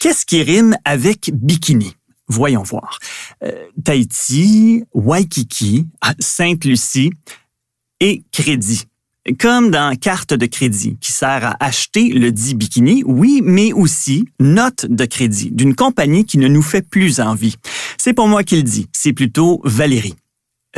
Qu'est-ce qui rime avec bikini? Voyons voir. Euh, Tahiti, Waikiki, ah, Sainte-Lucie et crédit. Comme dans carte de crédit qui sert à acheter le dit bikini, oui, mais aussi note de crédit d'une compagnie qui ne nous fait plus envie. C'est pour moi qu'il dit, c'est plutôt Valérie.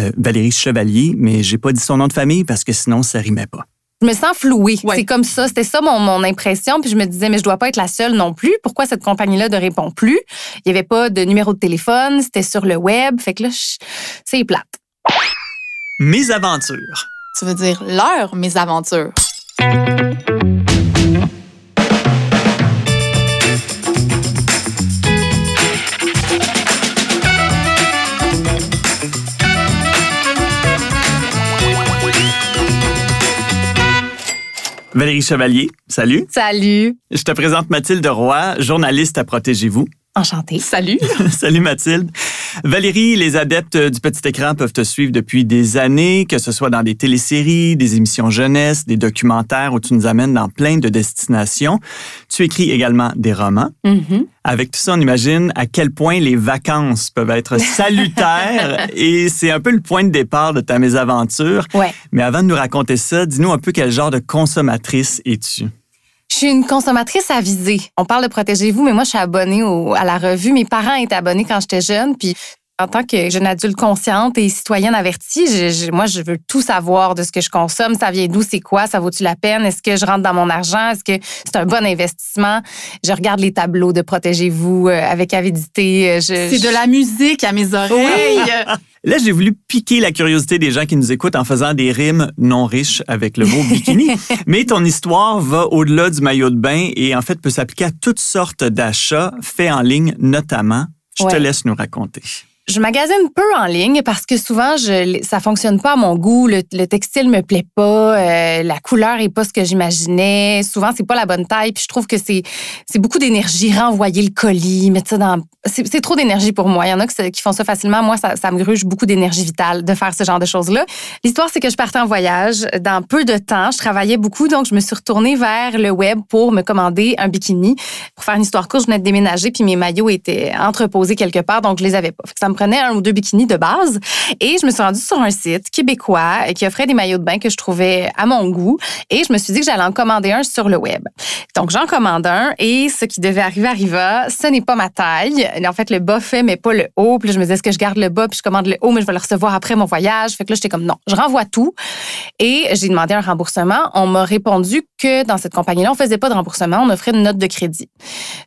Euh, Valérie Chevalier, mais j'ai pas dit son nom de famille parce que sinon ça rimait pas je me sens flouée. C'est comme ça, c'était ça mon, impression. Puis je me disais, mais je dois pas être la seule non plus. Pourquoi cette compagnie-là ne répond plus? Il n'y avait pas de numéro de téléphone, c'était sur le web. Fait que là, c'est plate. Mes aventures. Tu veux dire leur mes aventures. Valérie Chevalier, salut. Salut. Je te présente Mathilde Roy, journaliste à Protégez-vous. Enchantée. Salut. salut Mathilde. Valérie, les adeptes euh, du petit écran peuvent te suivre depuis des années, que ce soit dans des téléséries, des émissions jeunesse, des documentaires où tu nous amènes dans plein de destinations. Tu écris également des romans. Mm-hmm. Avec tout ça, on imagine à quel point les vacances peuvent être salutaires et c'est un peu le point de départ de ta mésaventure. Mais avant de nous raconter ça, dis-nous un peu quel genre de consommatrice es-tu? suis une consommatrice avisée. On parle de Protégez-vous, mais moi, je suis abonnée à la revue. Mes parents étaient abonnés quand j'étais jeune, puis en tant que jeune adulte consciente et citoyenne avertie, moi, je veux tout savoir de ce que je consomme. Ça vient d'où? C'est quoi? Ça vaut-tu la peine? Est-ce que je rentre dans mon argent? Est-ce que c'est un bon investissement? Je regarde les tableaux de Protégez-vous euh, avec avidité. Euh, c'est de la musique à mes oreilles. Euh, Là, j'ai voulu piquer la curiosité des gens qui nous écoutent en faisant des rimes non riches avec le mot bikini. Mais ton histoire va au-delà du maillot de bain et en fait peut s'appliquer à toutes sortes d'achats faits en ligne, notamment. Je te laisse nous raconter je magasine peu en ligne parce que souvent je, ça fonctionne pas à mon goût. Le, textile textile me plaît pas, euh, la couleur est pas ce que j'imaginais. Souvent c'est pas la bonne taille. Puis je trouve que c'est c'est beaucoup d'énergie renvoyer le colis, mettre ça dans. C'est trop d'énergie pour moi. Il y en a qui, font ça facilement. Moi ça, me gruge beaucoup d'énergie vitale de faire ce genre de choses là. L'histoire c'est que je partais en voyage dans peu de temps. Je travaillais beaucoup donc je me suis retournée vers le web pour me commander un bikini. Pour faire une histoire courte, je venais de déménager puis mes maillots étaient entreposés quelque part donc je les avais pas. Ça prenait un ou deux bikinis de base. Et je me suis rendue sur un site québécois qui offrait des maillots de bain que je trouvais à mon goût. Et je me suis dit que j'allais en commander un sur le web. Donc, j'en commande un et ce qui devait arriver arriva. Ce n'est pas ma taille. En fait, le bas fait, mais pas le haut. Puis je me disais, est-ce que je garde le bas puis je commande le haut, mais je vais le recevoir après mon voyage. Fait que là, j'étais comme, non, je renvoie tout. Et j'ai demandé un remboursement. On m'a répondu que dans cette compagnie-là, on faisait pas de remboursement. On offrait une note de crédit.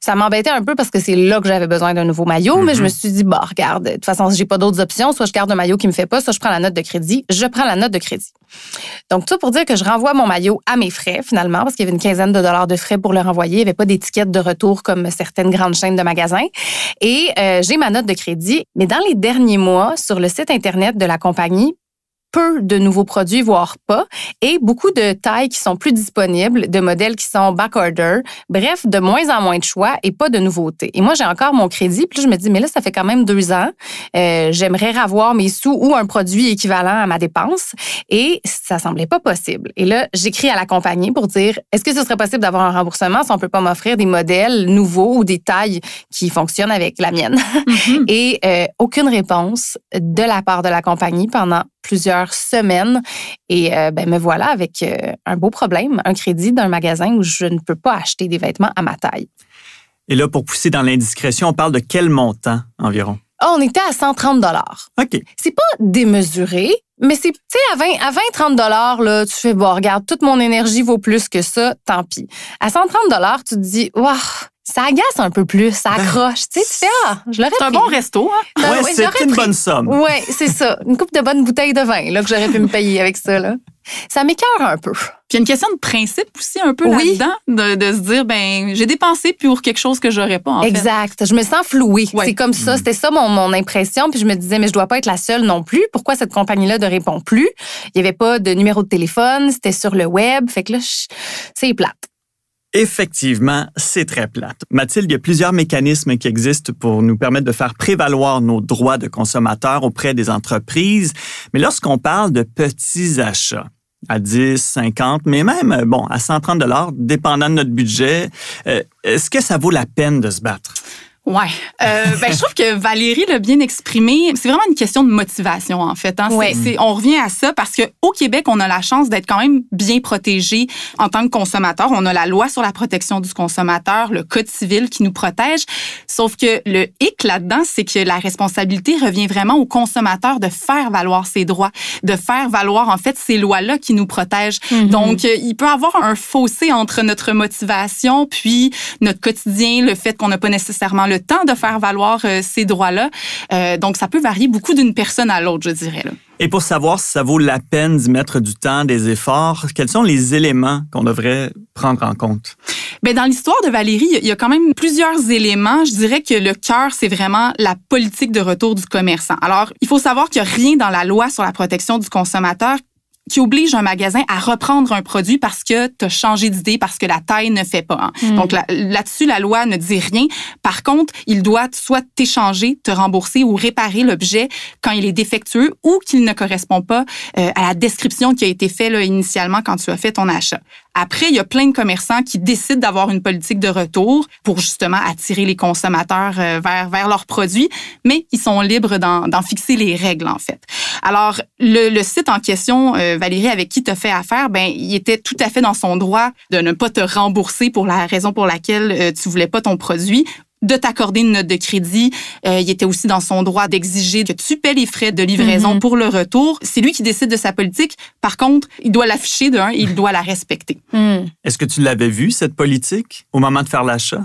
Ça m'embêtait un peu parce que c'est là que j'avais besoin d'un nouveau maillot, mais je mhm. me suis dit, bah, regarde, de toute façon, j'ai pas d'autres options. Soit je garde un maillot qui me fait pas, soit je prends la note de crédit. Je prends la note de crédit. Donc, tout pour dire que je renvoie mon maillot à mes frais, finalement, parce qu'il y avait une quinzaine de dollars de frais pour le renvoyer. Il n'y avait pas d'étiquette de retour comme certaines grandes chaînes de magasins. Et euh, j'ai ma note de crédit. Mais dans les derniers mois, sur le site Internet de la compagnie, peu de nouveaux produits, voire pas, et beaucoup de tailles qui sont plus disponibles, de modèles qui sont back-order, bref, de moins en moins de choix et pas de nouveautés. Et moi, j'ai encore mon crédit, puis je me dis, mais là, ça fait quand même deux ans, euh, j'aimerais avoir mes sous ou un produit équivalent à ma dépense, et ça semblait pas possible. Et là, j'écris à la compagnie pour dire, est-ce que ce serait possible d'avoir un remboursement si on peut pas m'offrir des modèles nouveaux ou des tailles qui fonctionnent avec la mienne? Mm-hmm. et euh, aucune réponse de la part de la compagnie pendant plusieurs semaines. Et euh, ben, me voilà avec euh, un beau problème, un crédit d'un magasin où je ne peux pas acheter des vêtements à ma taille. Et là, pour pousser dans l'indiscrétion, on parle de quel montant environ? Ah, on était à 130 dollars. OK. C'est pas démesuré, mais c'est, tu sais, à 20, à 20, 30 dollars, là, tu fais, bon, regarde, toute mon énergie vaut plus que ça, tant pis. À 130 dollars, tu te dis, waouh, ça agace un peu plus, ça ben, accroche. tu sais, tu fais, ah, je l'aurais C'est un bon resto, hein? Ben c'est une bonne somme. Oui, c'est ça. Une coupe de bonnes bouteilles de vin, là, que j'aurais pu me payer avec ça, là. Ça m'écœure un peu. Puis il y a une question de principe aussi un peu là-dedans, de, se dire, ben j'ai dépensé pour quelque chose que j'aurais pas, en Exact. Je me sens flouée. C'est comme ça. Mm. C'était ça mon, mon, impression. Puis je me disais, mais je dois pas être la seule non plus. Pourquoi cette compagnie-là ne répond plus? Il y avait pas de numéro de téléphone. C'était sur le web. Fait que là, c'est plate. Effectivement, c'est très plate. Mathilde, il y a plusieurs mécanismes qui existent pour nous permettre de faire prévaloir nos droits de consommateurs auprès des entreprises. Mais lorsqu'on parle de petits achats, à 10, 50, mais même, bon, à 130 dollars, dépendant de notre budget, euh, est-ce que ça vaut la peine de se battre? Ouais. Euh, ben, je trouve que Valérie l'a bien exprimé. C'est vraiment une question de motivation, en fait. Hein. on revient à ça parce qu'au Québec, on a la chance d'être quand même bien protégé en tant que consommateur. On a la loi sur la protection du consommateur, le Code civil qui nous protège. Sauf que le hic là-dedans, c'est que la responsabilité revient vraiment au consommateur de faire valoir ses droits, de faire valoir, en fait, ces lois-là qui nous protègent. Mm-hmm. Donc, euh, il peut avoir un fossé entre notre motivation puis notre quotidien, le fait qu'on n'a pas nécessairement le le temps de faire valoir euh, ces droits-là. Euh, donc, ça peut varier beaucoup d'une personne à l'autre, je dirais. Et pour savoir si ça vaut la peine d'y mettre du temps, des efforts, quels sont les éléments qu'on devrait prendre en compte? Bien, dans l'histoire de Valérie, il y a quand même plusieurs éléments. Je dirais que le cœur, c'est vraiment la politique de retour du commerçant. Alors, il faut savoir qu'il n'y a rien dans la loi sur la protection du consommateur qui oblige un magasin à reprendre un produit parce que tu as changé d'idée, parce que la taille ne fait pas. Hein. Hmm. Donc là-dessus, la loi ne dit rien. Par contre, il doit soit t'échanger, te rembourser ou réparer l'objet quand il est défectueux ou qu'il ne correspond pas euh, à la description qui a été faite initialement quand tu as fait ton achat. Après, il y a plein de commerçants qui décident d'avoir une politique de retour pour justement attirer les consommateurs euh, vers, vers leurs produits, mais ils sont libres d'en fixer les règles, en fait. Alors, le, site en question, euh, Valérie, avec qui tu as fait affaire, ben, il était tout à fait dans son droit de ne pas te rembourser pour la raison pour laquelle euh, tu voulais pas ton produit de t'accorder une note de crédit. Euh, il était aussi dans son droit d'exiger que tu paies les frais de livraison mhm. pour le retour. C'est lui qui décide de sa politique. Par contre, il doit l'afficher d'un, il doit la respecter. Hmm. Est-ce que tu l'avais vu, cette politique, au moment de faire l'achat?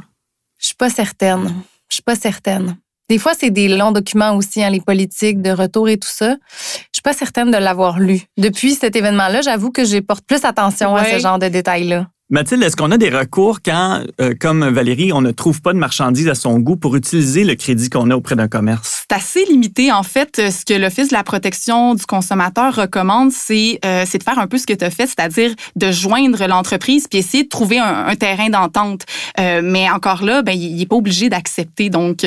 Je suis pas certaine. Je suis pas certaine. Des fois, c'est des longs documents aussi, dans hein, les politiques de retour et tout ça. Je suis pas certaine de l'avoir lu. Depuis cet événement-là, j'avoue que je porte plus attention à ce genre de détails-là. Mathilde, est-ce qu'on a des recours quand, euh, comme Valérie, on ne trouve pas de marchandises à son goût pour utiliser le crédit qu'on a auprès d'un commerce? C'est assez limité. En fait, euh, ce que l'Office de la protection du consommateur recommande, c'est euh, de faire un peu ce que tu as fait, c'est-à-dire de joindre l'entreprise puis essayer de trouver un, terrain d'entente. mais encore là, ben, il n'est pas obligé d'accepter. Donc,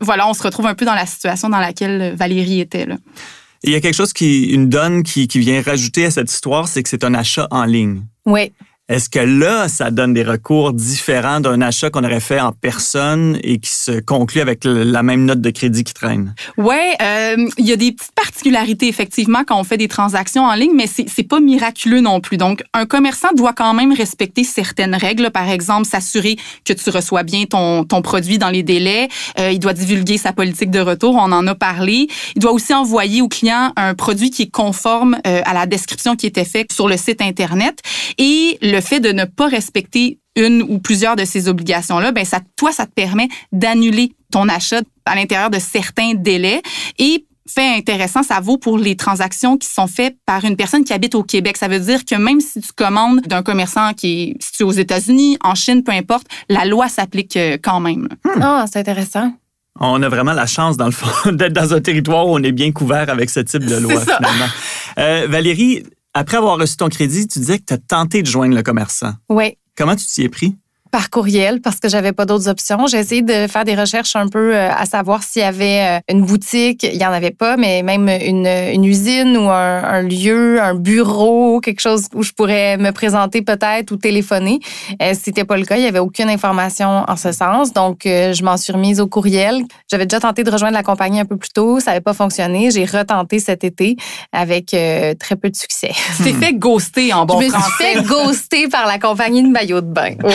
voilà, on se retrouve un peu dans la situation dans laquelle Valérie était. Là. Il y a quelque chose qui, une donne qui, qui vient rajouter à cette histoire, c'est que c'est un achat en ligne. Oui. Est-ce que là, ça donne des recours différents d'un achat qu'on aurait fait en personne et qui se conclut avec la même note de crédit qui traîne? Oui, euh, il y a des petites particularités, effectivement, quand on fait des transactions en ligne, mais c'est pas miraculeux non plus. Donc, un commerçant doit quand même respecter certaines règles. Par exemple, s'assurer que tu reçois bien ton, produit dans les délais. Euh, il doit divulguer sa politique de retour. On en a parlé. Il doit aussi envoyer au client un produit qui est conforme euh, à la description qui était faite sur le site Internet. Et le le fait de ne pas respecter une ou plusieurs de ces obligations-là, ben ça, toi, ça te permet d'annuler ton achat à l'intérieur de certains délais. Et fait intéressant, ça vaut pour les transactions qui sont faites par une personne qui habite au Québec. Ça veut dire que même si tu commandes d'un commerçant qui est situé aux États-Unis, en Chine, peu importe, la loi s'applique euh, quand même. Hmm. Ah, c'est intéressant. On a vraiment la chance, dans le fond, d'être dans un territoire où on est bien couvert avec ce type de loi, finalement. Euh, Valérie, après avoir reçu ton crédit, tu disais que tu as tenté de joindre le commerçant. Oui. Comment tu t'y es pris? par courriel parce que j'avais pas d'autres options. J'ai essayé de faire des recherches un peu euh, à savoir s'il y avait euh, une boutique. Il y en avait pas, mais même une, usine ou un, lieu, un bureau, quelque chose où je pourrais me présenter peut-être ou téléphoner. Euh, C'était pas le cas. Il y avait aucune information en ce sens. Donc, euh, je m'en suis remise au courriel. J'avais déjà tenté de rejoindre la compagnie un peu plus tôt. Ça n'avait pas fonctionné. J'ai retenté cet été avec très peu de succès. c'est fait ghoster en bon je me fait ghoster par la compagnie de maillot de bain. Ouais.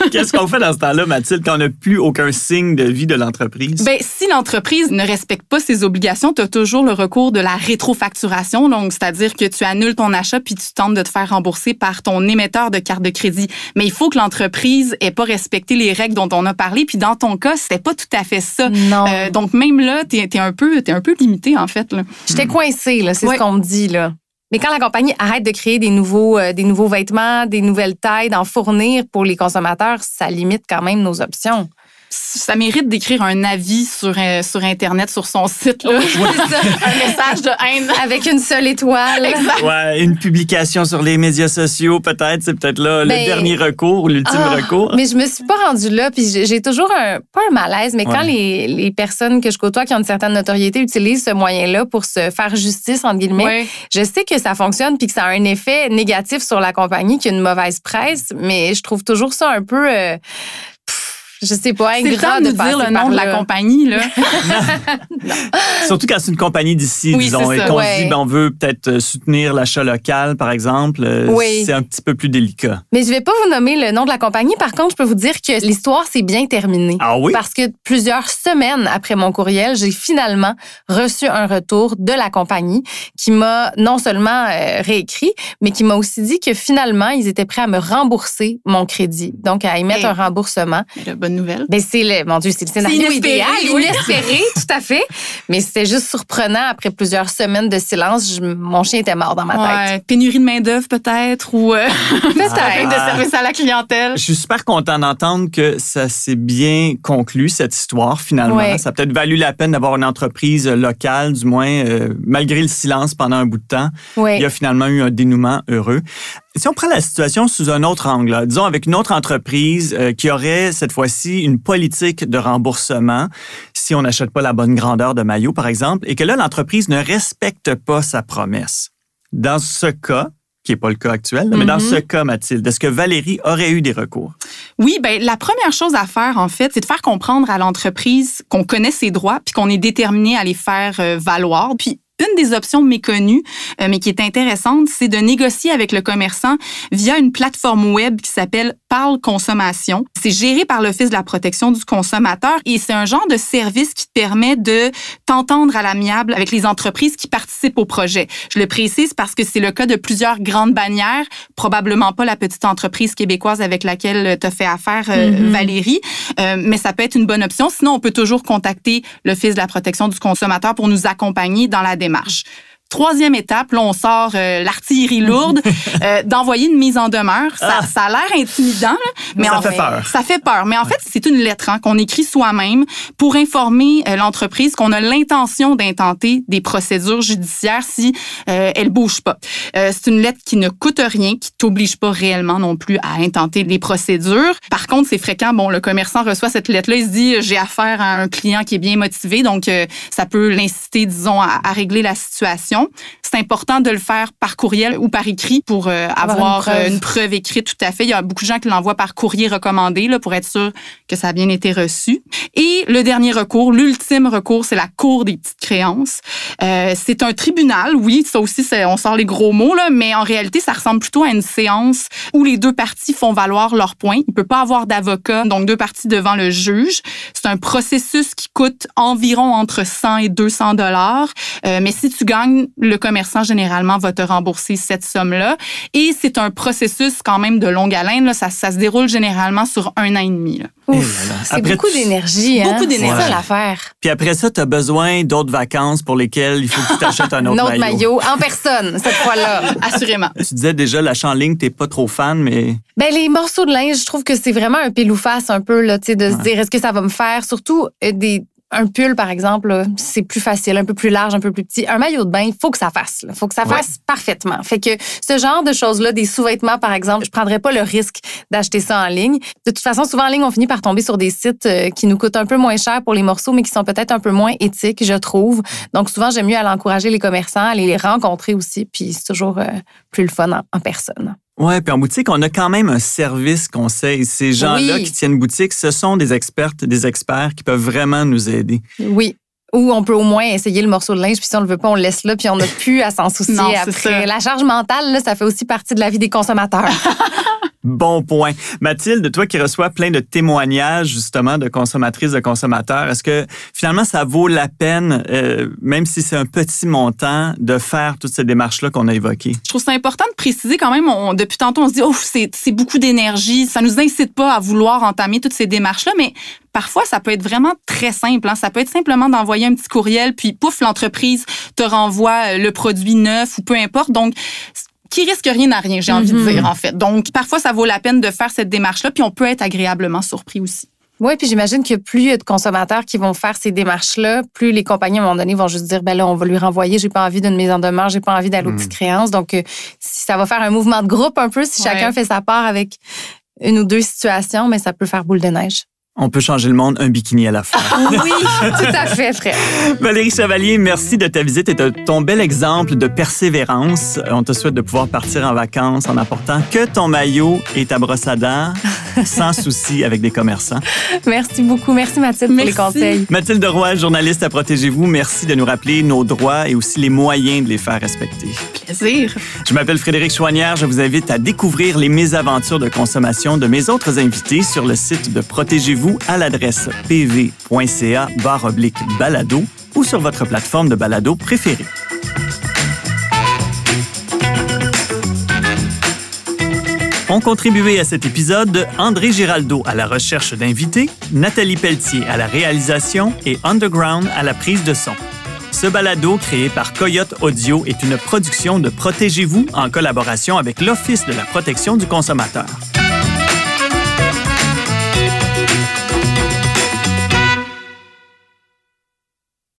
Qu'est-ce qu'on fait dans ce temps-là, Mathilde, quand on n'a plus aucun signe de vie de l'entreprise? Bien, si l'entreprise ne respecte pas ses obligations, tu as toujours le recours de la rétrofacturation. Donc, c'est-à-dire que tu annules ton achat puis tu tentes de te faire rembourser par ton émetteur de carte de crédit. Mais il faut que l'entreprise ait pas respecté les règles dont on a parlé. Puis dans ton cas, c'était pas tout à fait ça. Non. Euh, donc, même là, tu es, un peu, es un peu limité, en fait. J'étais coincée, C'est ce qu'on me dit, là. Mais quand la compagnie arrête de créer des nouveaux, euh, des nouveaux vêtements, des nouvelles tailles, d'en fournir pour les consommateurs, ça limite quand même nos options ça mérite d'écrire un avis sur, euh, sur Internet, sur son site. Là. un message de haine. Avec une seule étoile. Ouais, une publication sur les médias sociaux, peut-être. C'est peut-être là le ben, dernier recours, ou l'ultime ah, recours. Mais je me suis pas rendue là. Puis j'ai toujours un, un malaise, mais quand les, personnes que je côtoie qui ont une certaine notoriété utilisent ce moyen-là pour se faire justice, entre guillemets, je sais que ça fonctionne puis que ça a un effet négatif sur la compagnie, qui a une mauvaise presse. Mais je trouve toujours ça un peu. Euh, je sais pas, ingrat grand de dire le nom de la compagnie là. Surtout quand c'est une compagnie d'ici, disons, et qu'on dit ben, on veut peut-être euh, soutenir l'achat local, par exemple, euh, oui. c'est un petit peu plus délicat. Mais je vais pas vous nommer le nom de la compagnie. Par contre, je peux vous dire que l'histoire s'est bien terminée. Ah oui. Parce que plusieurs semaines après mon courriel, j'ai finalement reçu un retour de la compagnie qui m'a non seulement euh, réécrit, mais qui m'a aussi dit que finalement ils étaient prêts à me rembourser mon crédit, donc à émettre mettre un remboursement bonne nouvelle. Ben c'est le, mon Dieu, c'est le scénario inespéré, idéal, tout à fait. Mais c'était juste surprenant. Après plusieurs semaines de silence, mon chien était mort dans ma tête. pénurie de main d'œuvre peut-être ou euh, peut-être de service à la clientèle. Je suis super content d'entendre que ça s'est bien conclu cette histoire finalement. Ça a peut-être valu la peine d'avoir une entreprise locale, du moins euh, malgré le silence pendant un bout de temps. Il y a finalement eu un dénouement heureux si on prend la situation sous un autre angle, disons avec une autre entreprise euh, qui aurait cette fois-ci une politique de remboursement si on n'achète pas la bonne grandeur de maillot, par exemple, et que là, l'entreprise ne respecte pas sa promesse. Dans ce cas, qui n'est pas le cas actuel, mais dans mm-hmm. ce cas, Mathilde, est-ce que Valérie aurait eu des recours? Oui, ben, la première chose à faire, en fait, c'est de faire comprendre à l'entreprise qu'on connaît ses droits puis qu'on est déterminé à les faire euh, valoir. Puis une des options méconnues, euh, mais qui est intéressante, c'est de négocier avec le commerçant via une plateforme web qui s'appelle parle consommation. C'est géré par l'Office de la protection du consommateur et c'est un genre de service qui permet de t'entendre à l'amiable avec les entreprises qui participent au projet. Je le précise parce que c'est le cas de plusieurs grandes bannières, probablement pas la petite entreprise québécoise avec laquelle euh, tu as fait affaire, euh, mm-hmm. Valérie, euh, mais ça peut être une bonne option. Sinon, on peut toujours contacter l'Office de la protection du consommateur pour nous accompagner dans la démarche. Troisième étape, là, on sort euh, l'artillerie lourde, euh, d'envoyer une mise en demeure. Ça, ah. a l'air intimidant, mais ça en fait, peur. Ça fait peur. Mais en fait, c'est une lettre hein, qu'on écrit soi-même pour informer euh, l'entreprise qu'on a l'intention d'intenter des procédures judiciaires si elle bouge pas. c'est une lettre qui ne coûte rien, qui t'oblige pas réellement non plus à intenter des procédures. Par contre, c'est fréquent. Bon, le commerçant reçoit cette lettre-là, il se dit j'ai affaire à un client qui est bien motivé, donc ça peut l'inciter, disons, à régler la situation. C'est important de le faire par courriel ou par écrit pour euh, avoir, euh, une, preuve. écrite tout à fait. Il y a beaucoup de gens qui l'envoient par courrier recommandé là, pour être sûr que ça a bien été reçu. Et le dernier recours, l'ultime recours, c'est la cour des petites créances. Euh, c'est un tribunal, oui, ça aussi, on sort les gros mots, là, mais en réalité, ça ressemble plutôt à une séance où les deux parties font valoir leurs points. Il ne peut pas avoir d'avocat, donc deux parties devant le juge. C'est un processus qui coûte environ entre 100 et 200 dollars. mais si tu gagnes, le commerçant généralement va te rembourser cette somme-là. Et c'est un processus quand même de longue haleine. Là. Ça, ça, se déroule généralement sur un an et demi. Eh c'est beaucoup d'énergie. Hein? Beaucoup d'énergie. à l'affaire. Puis après ça, tu as besoin d'autres vacances pour lesquelles il faut que tu t'achètes un autre, autre maillot. En personne, cette fois-là, assurément. Tu disais déjà, l'achat en ligne, tu pas trop fan, mais... Ben, les morceaux de linge, je trouve que c'est vraiment un piloufasse un peu, là, de se dire, est-ce que ça va me faire? Surtout euh, des un pull, par exemple, c'est plus facile, un peu plus large, un peu plus petit. Un maillot de bain, il faut que ça fasse. Il faut que ça fasse parfaitement. Fait que ce genre de choses-là, des sous-vêtements, par exemple, je prendrais pas le risque d'acheter ça en ligne. De toute façon, souvent en ligne, on finit par tomber sur des sites euh, qui nous coûtent un peu moins cher pour les morceaux, mais qui sont peut-être un peu moins éthiques, je trouve. Donc, souvent, j'aime mieux aller encourager les commerçants, aller les rencontrer aussi, puis c'est toujours euh, plus le fun en personne. Oui, puis en boutique, on a quand même un service conseil. Ces gens-là qui tiennent boutique, ce sont des expertes, des experts qui peuvent vraiment nous aider. Oui. Ou on peut au moins essayer le morceau de linge, puis si on le veut pas, on le laisse là, puis on n'a plus à s'en soucier après. La charge mentale, ça fait aussi partie de la vie des consommateurs. Bon point. Mathilde, toi qui reçois plein de témoignages justement de consommatrices, de consommateurs, est-ce que finalement ça vaut la peine, euh, même si c'est un petit montant, de faire toutes ces démarches-là qu'on a évoquées? Je trouve ça important de préciser quand même, on, depuis tantôt on se dit, oh, c'est beaucoup d'énergie, ça nous incite pas à vouloir entamer toutes ces démarches-là, mais parfois, ça peut être vraiment très simple. Hein. Ça peut être simplement d'envoyer un petit courriel, puis pouf, l'entreprise te renvoie euh, le produit neuf ou peu importe. Donc, qui risque rien à rien, j'ai envie de mhm. dire, en fait. Donc, parfois, ça vaut la peine de faire cette démarche-là, puis on peut être agréablement surpris aussi. Oui, puis j'imagine que plus il y a de consommateurs qui vont faire ces démarches-là, plus les compagnies, à un moment donné, vont juste dire, ben là, on va lui renvoyer, j'ai pas envie d'une mise en demeure, j'ai pas envie d'aller aux mhm. petites créances. Donc, euh, si ça va faire un mouvement de groupe un peu, si chacun fait sa part avec une ou deux situations, mais ça peut faire boule de neige on peut changer le monde un bikini à la fois. oui, tout à fait, frère. Valérie Chevalier, merci de ta visite et de ton bel exemple de persévérance. On te souhaite de pouvoir partir en vacances en apportant que ton maillot et ta brosse à dents sans souci avec des commerçants. Merci beaucoup. Merci Mathilde pour les conseils. Mathilde Roy, journaliste à Protégez-vous, merci de nous rappeler nos droits et aussi les moyens de les faire respecter. Plaisir. Je m'appelle Frédéric Chouanière. Je vous invite à découvrir les mésaventures de consommation de mes autres invités sur le site de Protégez-vous à l'adresse pv.ca balado ou sur votre plateforme de balado préférée. Ont contribué à cet épisode André Giraldo à la recherche d'invités, Nathalie Pelletier à la réalisation et Underground à la prise de son. Ce balado créé par Coyote Audio est une production de Protégez-vous en collaboration avec l'Office de la protection du consommateur.